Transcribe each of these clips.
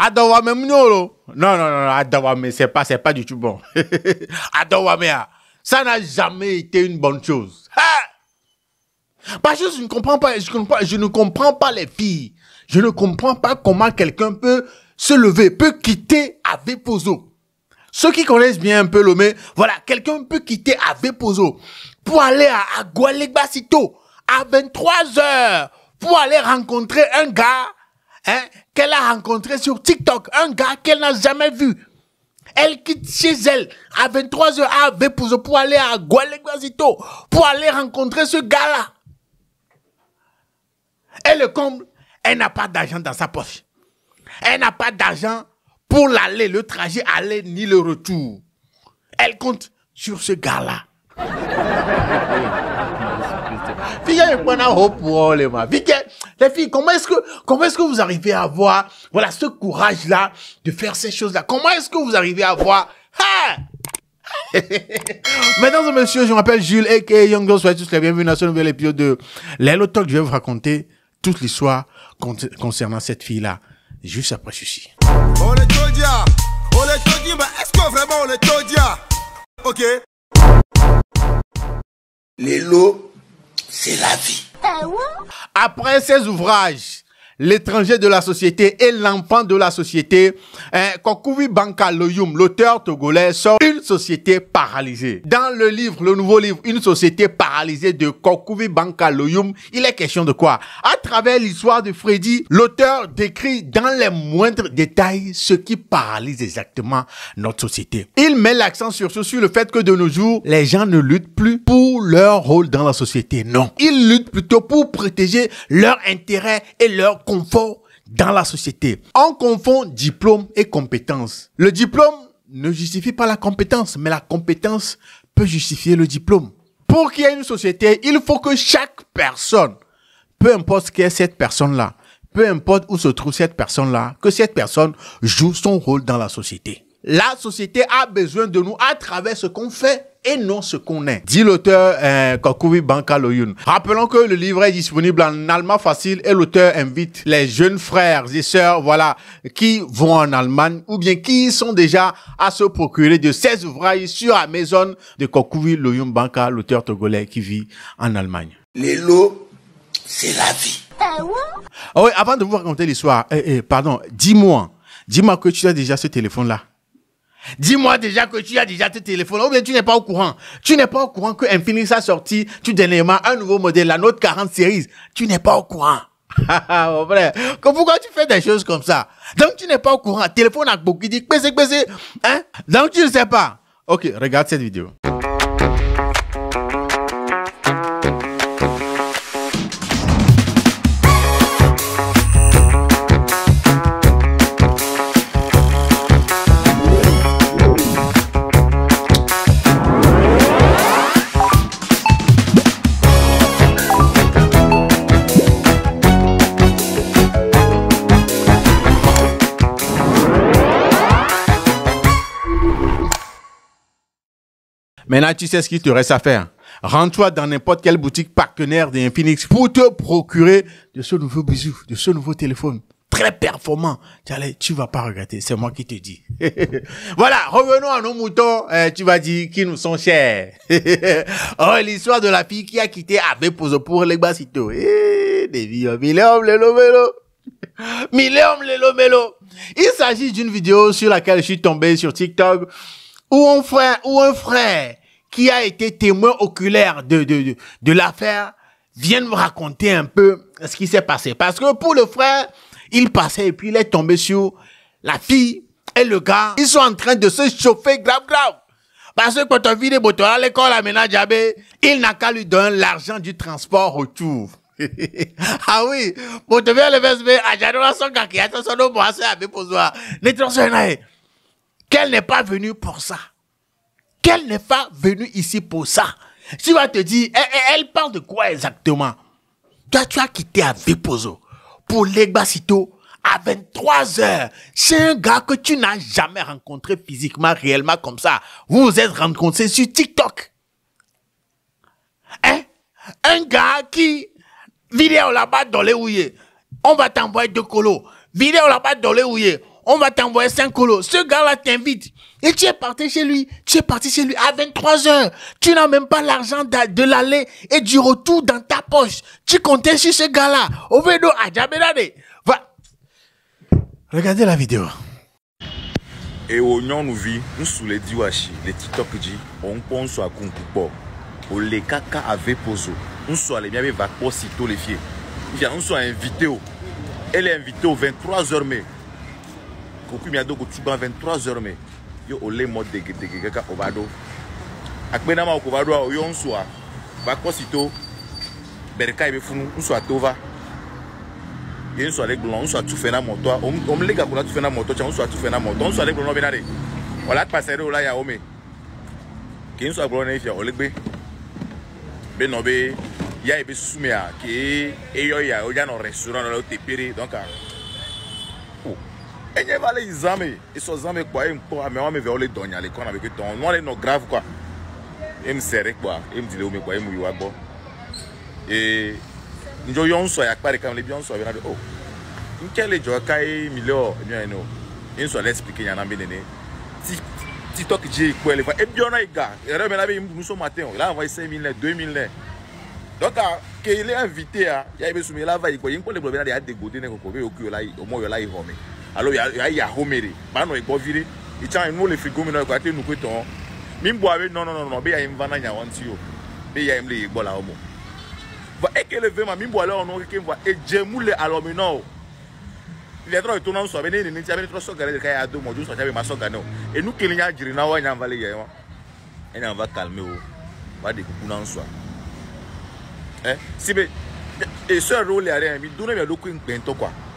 Adawame Mnolo. Non, non, non, Adawame, c'est pas, c'est pas du tout bon. Adawame, ah, ça n'a jamais été une bonne chose. Parce que je ne comprends pas, je, je ne comprends pas les filles. Je ne comprends pas comment quelqu'un peut se lever, peut quitter Avepozo. Ceux qui connaissent bien un peu Lomé, voilà, quelqu'un peut quitter Avepozo pour aller à Agualegbasito à 23 h pour aller rencontrer un gars Hein? qu'elle a rencontré sur TikTok, un gars qu'elle n'a jamais vu. Elle quitte chez elle à 23h à Vépouzo pour aller à Gualeguazito, pour aller rencontrer ce gars-là. Elle le comble, elle n'a pas d'argent dans sa poche. Elle n'a pas d'argent pour l'aller, le trajet aller ni le retour. Elle compte sur ce gars-là. Fiquei com pour les filles, comment est-ce que, comment est-ce que vous arrivez à avoir, voilà, ce courage-là de faire ces choses-là? Comment est-ce que vous arrivez à avoir, Maintenant, hein? Mesdames et messieurs, je m'appelle Jules, a.k.a. Young soyez tous les bienvenus dans ce nouvel épisode de L'Hello Talk. Je vais vous raconter toute l'histoire concernant cette fille-là, juste après ceci. On est est-ce vraiment Ok. L'Hello, c'est la vie. Eh Après ces ouvrages, l'étranger de la société et l'enfant de la société, hein, Kokouvi Kokuvi Banka Loyum, l'auteur togolais, sort Une société paralysée. Dans le livre, le nouveau livre, Une société paralysée de Kokuvi Banka Loyum, il est question de quoi À travers l'histoire de Freddy, l'auteur décrit dans les moindres détails ce qui paralyse exactement notre société. Il met l'accent sur ce, sur le fait que de nos jours, les gens ne luttent plus pour leur rôle dans la société. Non. Ils luttent plutôt pour protéger leurs intérêts et leurs confort dans la société. On confond diplôme et compétence. Le diplôme ne justifie pas la compétence, mais la compétence peut justifier le diplôme. Pour qu'il y ait une société, il faut que chaque personne, peu importe qui est cette personne-là, peu importe où se trouve cette personne-là, que cette personne joue son rôle dans la société. La société a besoin de nous à travers ce qu'on fait et non ce qu'on est, dit l'auteur euh, Banka Loyun. Rappelons que le livre est disponible en allemand facile et l'auteur invite les jeunes frères et sœurs, voilà, qui vont en Allemagne ou bien qui sont déjà à se procurer de ces ouvrages sur Amazon de Kokubi Loyun Banka, l'auteur togolais qui vit en Allemagne. Les lots, c'est la vie. Ah oui, ah avant de vous raconter l'histoire, eh, eh, pardon, dis-moi, dis-moi que tu as déjà ce téléphone-là. Dis-moi déjà que tu as déjà tes téléphones, ou bien tu n'es pas au courant. Tu n'es pas au courant que Infinix a sorti tout dernièrement un nouveau modèle, la Note 40 Series. Tu n'es pas au courant. Mon frère, pourquoi tu fais des choses comme ça Donc tu n'es pas au courant. Téléphone à beaucoup, dit, hein Donc tu ne sais pas. Ok, regarde cette vidéo. Maintenant, tu sais ce qu'il te reste à faire. Rends-toi dans n'importe quelle boutique partenaire d'Infinix pour te procurer de ce nouveau bisou, de ce nouveau téléphone. Très performant. Tu, tu vas pas regretter. C'est moi qui te dis. voilà. Revenons à nos moutons. Eh, tu vas dire qu'ils nous sont chers. oh, l'histoire de la fille qui a quitté Abe Pozo pour les Basito. Eh, des oh, vieux, Il s'agit d'une vidéo sur laquelle je suis tombé sur TikTok où un frère, où un frère qui a été témoin oculaire de, de, de, l'affaire vienne me raconter un peu ce qui s'est passé. Parce que pour le frère, il passait et puis il est tombé sur la fille et le gars. Ils sont en train de se chauffer grave, grave. Parce que quand on vit des bouteilles à l'école à il n'a qu'à lui donner l'argent du transport retour. ah oui, pour le à ah, son a à Qu'elle n'est pas venue pour ça qu'elle n'est pas venue ici pour ça. Tu vas te dire, eh, eh, elle, parle de quoi exactement Toi, tu as quitté à Viposo pour Legbasito à 23 h C'est un gars que tu n'as jamais rencontré physiquement, réellement comme ça. Vous vous êtes rencontrés sur TikTok. Hein Un gars qui... Vidéo là-bas dans les On va t'envoyer deux colos. Vidéo là-bas dans les houillés. On va t'envoyer cinq colos. Ce gars-là t'invite. Et tu es parti chez lui. Tu es parti chez lui à 23 h Tu n'as même pas l'argent de l'aller et du retour dans ta poche. Tu comptais sur ce gars-là. Ovedo Adjabedade. Va. Regardez la vidéo. Et au nyon nous vit, nous sous les diwashi, les TikTok dit, on pense à Kunkupo. On les caca avec pozo. On soit les miens va pas les filles. on soit invité. Elle est invitée au 23h mai. Koku miado koutiban 23h mai. yo ole mɔ degedege kaka o va ɖo akpena ma ko va ɖoa o yɔ ŋusua va kpɔ si to bɛ ɖeka yi bɛ funu ŋusua to va ye ŋusua ɖe gblɔ ŋusua tu fɛ na mɔtɔa o mu le gako na tu fɛ na mɔtɔ tsa ŋusua tu fɛ na mɔtɔ ŋusua ɖe gblɔ na bena de wòle akpasɛ ɖe o la yawo me ke ŋusua gblɔ ne fia wòle gbe be nɔ be ya yi be a ke eyɔ ya o dza nɔ restaurant o te pe donc. enye va le yi zãme e sɔ zãme kpɔa e kpɔ ame woame ve wo le dɔnya le kɔna meke dɔn nua le nɔ grave kɔa e mi sɛ ɖe kpɔa e mi di le wo me kpɔa e mi yi wa gbɔ e ŋdzo yɔ ŋusɔ ya akpa ɖeka mi le bi yɔ ŋusɔ bena ɖe o ŋkɛ le dzɔ ka ye mi le wɔ mi yɔ ene o e ŋusɔ le explique nya na mi nene ti tiktok dzi kpɔe le fa e biɔ na yi ga yɛrɛ mi na be yi nuso matin o yɛrɛ avɔ cinq mille nɛ deux mille nɛ donc ke ele invité a ya yi be sumi yɛrɛ ava yi kpɔ yi ŋkpɔ le gblɔ bena de ya de gode ne koko be yɔ ku yɔ la yi o mɔ yɔ la yi xɔ me. alo yaya home re ba nɔ egbɔ vi re itsa nu le frigo mi nɔ ekɔ ate nukoe tɔn mi bɔ abe nɔnɔnɔnɔ be ya yi va na nyawo ŋuti o be ya yi mi le yi gbɔ la wo mo va ekele ve ma mi bɔ ale wɔnɔ keke va edzemu le e alɔmi nɔ o ilẹtọrọ ètò náà sọ abẹ ní ènìyàn tí abẹ ní tọrọ sọgà lẹsẹ káyà àdó mọjú sọsẹ abẹ máa sọgà náà ẹnu kele ní àjèrè náà wọn e yàn va lè yẹ wọn e ẹni àwọn va kalme o va de kuku náà eh, sọ ẹ síbi èso ẹrọ olè àrẹ mi dúró mi àdókò ìpè ń tọkọ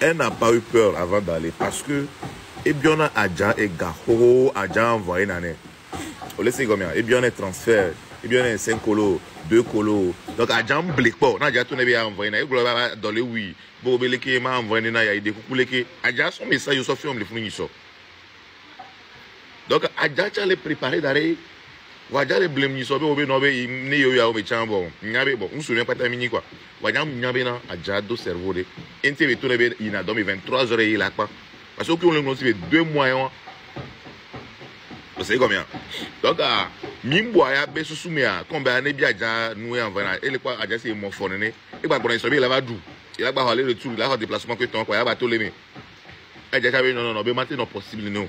Elle n'a pas eu peur avant d'aller parce que, eh et a Adja et Adja envoyé Nané. Oh, eh on laisse combien? Et transfert, 5 eh colos, 2 colos. Donc, Adja ne pas. a déjà envoyé oui. m'a envoyé il y a des coucou message, il Donc, Adja, tu d'aller. wajare blem nyi so be obe no be ne yo ya obe chambo nyabe bo nsu ne pata minyi kwa wajam nyabe na ajado cerveau de ente be tone be ina domi trois heures il akpa parce que on le ngonsi be 2 mois yon vous savez combien donc ah mimbo ya be susume ya kombe ane bi aja nu ya vana e le kwa aja se mo fone ne e gba gbon so be la va du il a gba hale le tour la ha déplacement que ton kwa ya ba to le mi aja ka be non non be matin non possible non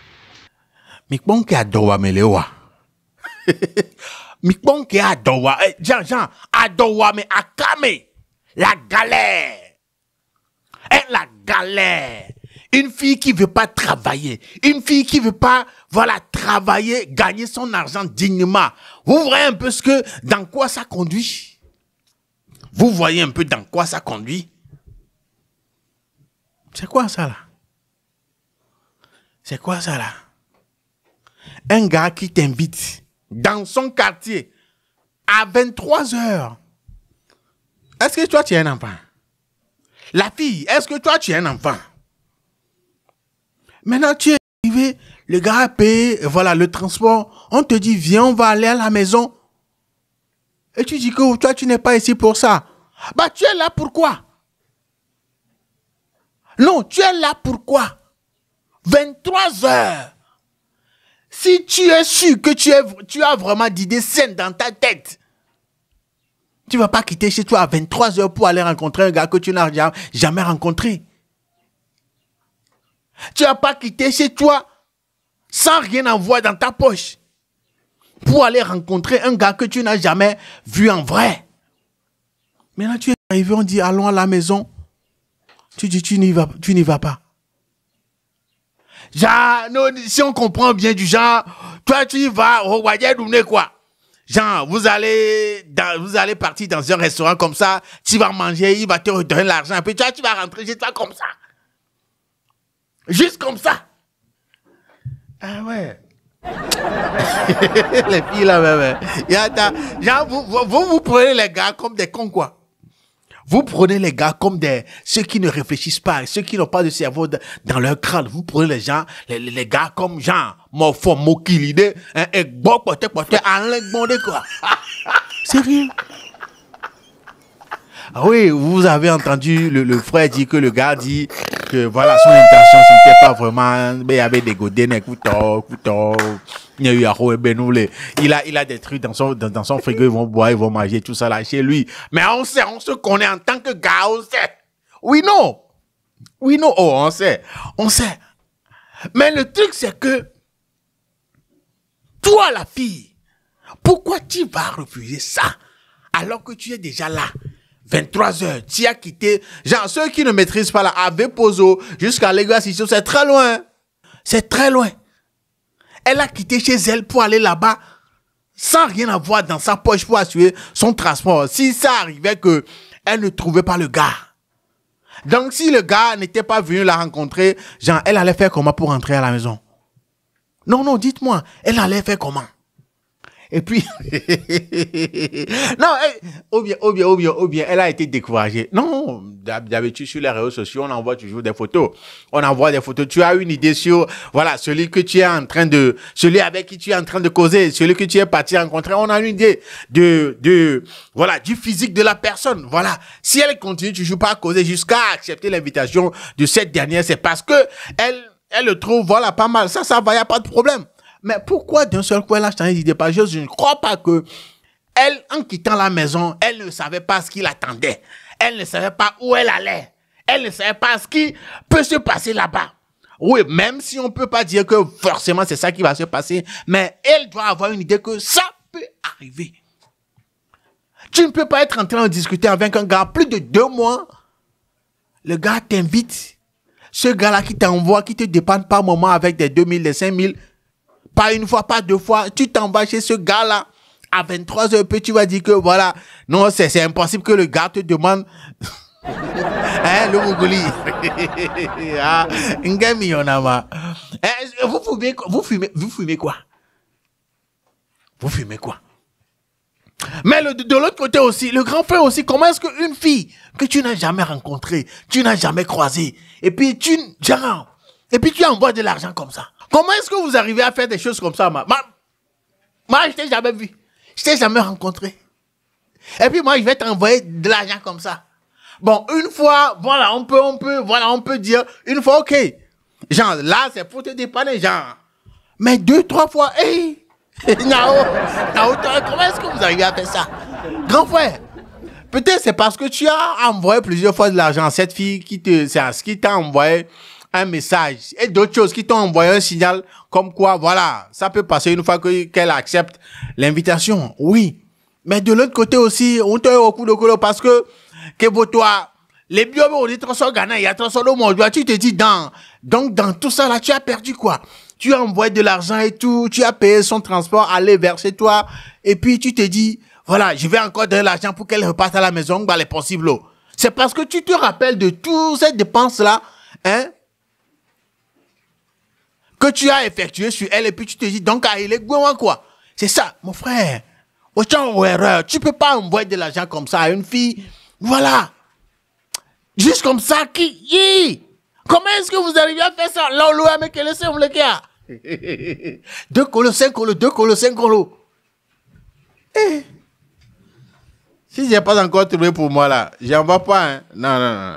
Mikbon a eh, jean jean la galère eh, la galère une fille qui veut pas travailler, une fille qui veut pas, voilà, travailler, gagner son argent dignement. Vous voyez un peu ce que, dans quoi ça conduit? Vous voyez un peu dans quoi ça conduit? C'est quoi ça là? C'est quoi ça là? un gars qui t'invite dans son quartier à 23 heures, est-ce que toi tu es un enfant La fille, est-ce que toi tu es un enfant Maintenant tu es arrivé, le gars a payé, voilà le transport, on te dit viens, on va aller à la maison. Et tu dis que oh, toi tu n'es pas ici pour ça. Bah tu es là pourquoi Non, tu es là pourquoi 23 heures. Si tu es sûr que tu, tu as vraiment d'idées saines dans ta tête, tu vas pas quitter chez toi à 23 heures pour aller rencontrer un gars que tu n'as jamais rencontré. Tu vas pas quitter chez toi sans rien avoir dans ta poche pour aller rencontrer un gars que tu n'as jamais vu en vrai. Maintenant, tu es arrivé, on dit allons à la maison. Tu dis tu n'y vas, tu n'y vas pas. Genre, si on comprend bien du genre, toi tu vas au n'est quoi. Genre, vous allez, vous allez partir dans un restaurant comme ça, tu vas manger, il va te redonner l'argent, puis toi tu vas rentrer juste toi comme ça. Juste comme ça. Ah ouais. les filles là, même. Genre, vous, vous, vous prenez les gars comme des cons quoi. Vous prenez les gars comme des ceux qui ne réfléchissent pas, ceux qui n'ont pas de cerveau dans leur crâne. Vous prenez les gens, les, les gars comme Jean, Morfo, Mokilide, hein, et bon, quoi. Sérieux ah oui, vous avez entendu le, frère dire que le gars dit que voilà, son intention, c'était pas vraiment, mais il y avait des godines, oh, oh. Il y a eu ben, Il a, il a des trucs dans son, dans, son frigo, ils vont boire, ils vont manger, tout ça là chez lui. Mais on sait, on se connaît en tant que gars, on sait. Oui, non. Oui, non. Oh, on sait. On sait. Mais le truc, c'est que, toi, la fille, pourquoi tu vas refuser ça alors que tu es déjà là 23 heures. Tu as quitté. Genre, ceux qui ne maîtrisent pas la AV Pozo jusqu'à l'Église, c'est très loin. C'est très loin. Elle a quitté chez elle pour aller là-bas sans rien avoir dans sa poche pour assurer son transport. Si ça arrivait que elle ne trouvait pas le gars. Donc, si le gars n'était pas venu la rencontrer, genre, elle allait faire comment pour rentrer à la maison? Non, non, dites-moi, elle allait faire comment? Et puis, non, elle, ou bien, ou bien, ou bien, ou bien, elle a été découragée. Non, d'habitude, sur les réseaux sociaux, on envoie toujours des photos. On envoie des photos. Tu as une idée sur, voilà, celui que tu es en train de, celui avec qui tu es en train de causer, celui que tu es parti rencontrer. On a une idée de, de, voilà, du physique de la personne. Voilà. Si elle continue toujours pas à causer jusqu'à accepter l'invitation de cette dernière, c'est parce que elle, elle le trouve, voilà, pas mal. Ça, ça va, y a pas de problème. Mais pourquoi d'un seul coup elle a changé d'idée Parce que je ne crois pas que elle, en quittant la maison, elle ne savait pas ce qui l'attendait. Elle ne savait pas où elle allait. Elle ne savait pas ce qui peut se passer là-bas. Oui, même si on ne peut pas dire que forcément c'est ça qui va se passer, mais elle doit avoir une idée que ça peut arriver. Tu ne peux pas être en train de discuter avec un gars plus de deux mois. Le gars t'invite. Ce gars-là qui t'envoie, qui te dépanne par moment avec des 2000, des 5000, pas une fois, pas deux fois. Tu t'en chez ce gars-là à 23h, puis tu vas dire que voilà, non, c'est impossible que le gars te demande. hein, le Mougouli. Ah, N'gami Yonama. Eh, vous fumez, vous fumez, vous fumez quoi? Vous fumez quoi? Mais de l'autre côté aussi, le grand frère aussi, comment est-ce qu'une fille que tu n'as jamais rencontrée, tu n'as jamais croisée, et puis tu, genre, et puis tu envoies de l'argent comme ça. Comment est-ce que vous arrivez à faire des choses comme ça, ma ma, Moi, je t'ai jamais vu. Je t'ai jamais rencontré. Et puis moi, je vais t'envoyer de l'argent comme ça. Bon, une fois, voilà, on peut, on peut, voilà, on peut dire, une fois, ok. Genre, là, c'est pour te dépanner, genre. Mais deux, trois fois, hey! Nao, Nao, comment est-ce que vous arrivez à faire ça? Grand frère, peut-être c'est parce que tu as envoyé plusieurs fois de l'argent à cette fille qui te, c'est ce qui t'a envoyé un message et d'autres choses qui t'ont envoyé un signal comme quoi, voilà, ça peut passer une fois qu'elle accepte l'invitation. Oui. Mais de l'autre côté aussi, on te au coup de parce que, que pour toi, les biomes, on les transforme Ghana, il y a transformé au monde. Tu te dis, dans, donc, dans tout ça, là, tu as perdu quoi? Tu as envoyé de l'argent et tout, tu as payé son transport, aller vers chez toi, et puis tu te dis, voilà, je vais encore donner l'argent pour qu'elle repasse à la maison, bah, les possible. C'est parce que tu te rappelles de toutes ces dépenses-là, hein, que tu as effectué sur elle et puis tu te dis, donc, ah, il est gourmand, hein, quoi. C'est ça, mon frère. Autant erreur. Tu peux pas envoyer de l'argent comme ça à une fille. Voilà. Juste comme ça, qui, Comment est-ce que vous arrivez à faire ça? Là, on mais avec c'est on le cas Deux colos, cinq colos, deux colos, cinq colos. et eh. Si j'ai pas encore trouvé pour moi, là, j'en vois pas, hein. Non, non,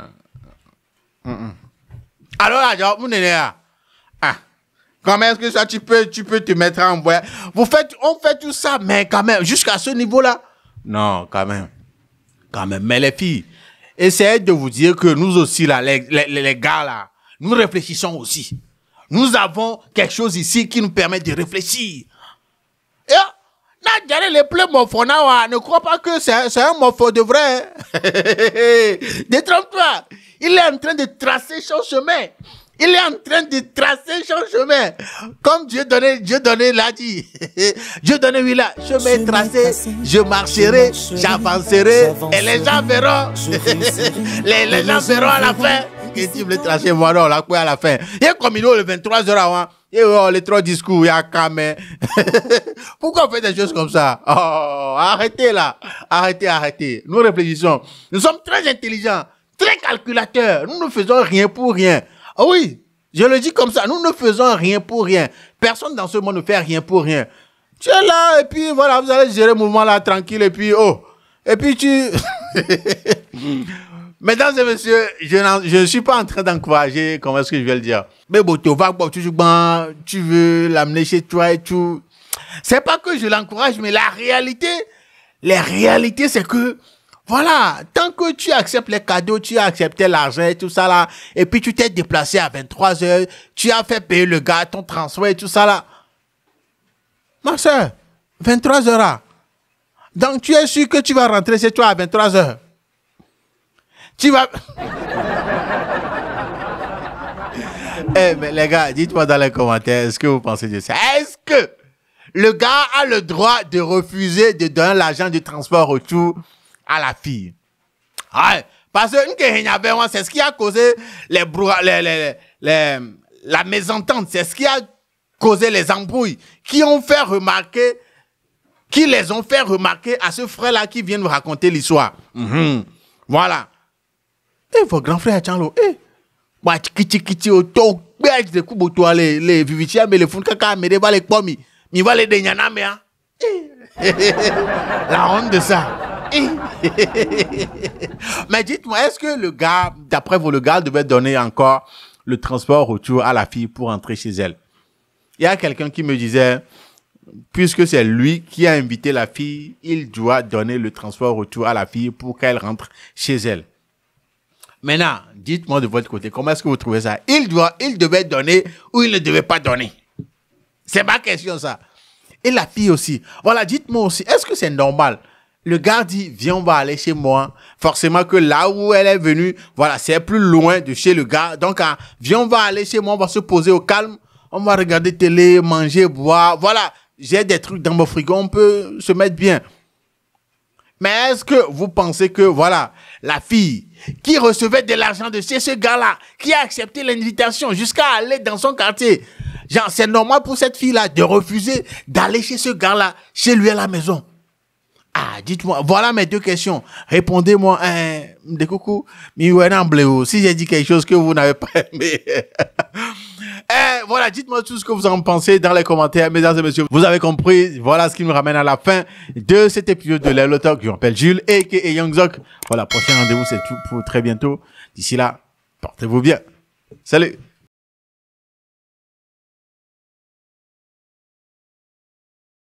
non. Alors là, genre, mon là. Quand même, que ça, tu peux, tu peux te mettre en voyage. Vous faites, on fait tout ça, mais quand même, jusqu'à ce niveau-là. Non, quand même. Quand même. Mais les filles, essayez de vous dire que nous aussi, là, les, les, gars, là, nous réfléchissons aussi. Nous avons quelque chose ici qui nous permet de réfléchir. Et, ah, ne crois pas que c'est un morpho de vrai. Détrompe-toi. Il est en train de tracer son chemin. Il est en train de tracer son chemin. Comme Dieu donnait, Dieu donnait l'a dit. Dieu donnait, oui, là. Chemin vais tracé. Je marcherai, j'avancerai. Et les gens verront. les, gens verront à la fin. Qu'est-ce Dieu le tracer, moi non, l'a quoi à la fin. Et comme il est le 23h avant. Et oh, les trois discours, il y a quand Pourquoi on fait des choses comme ça? Oh, arrêtez là. Arrêtez, arrêtez. Nous réfléchissons. Nous sommes très intelligents, très calculateurs. Nous ne faisons rien pour rien. Ah oui, je le dis comme ça, nous ne faisons rien pour rien. Personne dans ce monde ne fait rien pour rien. Tu es là, et puis voilà, vous allez gérer le mouvement là, tranquille, et puis oh. Et puis tu... Mesdames et messieurs, je ne suis pas en train d'encourager, comment est-ce que je vais le dire. Mais bon, tu vas, tu veux l'amener chez toi et tout. C'est pas que je l'encourage, mais la réalité, la réalité, c'est que voilà, tant que tu acceptes les cadeaux, tu as accepté l'argent et tout ça là, et puis tu t'es déplacé à 23 heures, tu as fait payer le gars ton transfert et tout ça là. Ma 23 heures Donc tu es sûr que tu vas rentrer chez toi à 23 heures. Tu vas... Eh mais les gars, dites-moi dans les commentaires, ce que vous pensez de ça Est-ce que le gars a le droit de refuser de donner l'argent du transport tout? à la fille. Ah, parce que c'est ce qui a causé les, les, les, les la mésentente, c'est ce qui a causé les embrouilles, qui ont fait remarquer, qui les ont fait remarquer à ce frère-là qui vient nous raconter l'histoire. Mm -hmm. Voilà. Et eh, vos grands frères, là, eh, les vivitiens, mais les fonds caca, mais les valets mi, mais valets de hein. Eh. La honte de ça. Mais dites-moi, est-ce que le gars, d'après vous, le gars devait donner encore le transport retour à la fille pour entrer chez elle Il y a quelqu'un qui me disait, puisque c'est lui qui a invité la fille, il doit donner le transport retour à la fille pour qu'elle rentre chez elle. Maintenant, dites-moi de votre côté, comment est-ce que vous trouvez ça Il doit, il devait donner ou il ne devait pas donner. C'est ma question ça. Et la fille aussi. Voilà, dites-moi aussi, est-ce que c'est normal le gars dit, viens, on va aller chez moi. Forcément que là où elle est venue, voilà, c'est plus loin de chez le gars. Donc, ah, viens, on va aller chez moi, on va se poser au calme. On va regarder télé, manger, boire. Voilà, j'ai des trucs dans mon frigo, on peut se mettre bien. Mais est-ce que vous pensez que, voilà, la fille qui recevait de l'argent de chez ce gars-là, qui a accepté l'invitation jusqu'à aller dans son quartier, genre, c'est normal pour cette fille-là de refuser d'aller chez ce gars-là, chez lui à la maison. Ah, dites-moi, voilà mes deux questions. Répondez-moi un hein, des coucou. Si j'ai dit quelque chose que vous n'avez pas aimé. Eh, voilà, dites-moi tout ce que vous en pensez dans les commentaires, mesdames et messieurs. Vous avez compris, voilà ce qui me ramène à la fin de cet épisode de l'Hello qui Je m'appelle Jules et, et Young Voilà, prochain rendez-vous, c'est tout pour très bientôt. D'ici là, portez-vous bien. Salut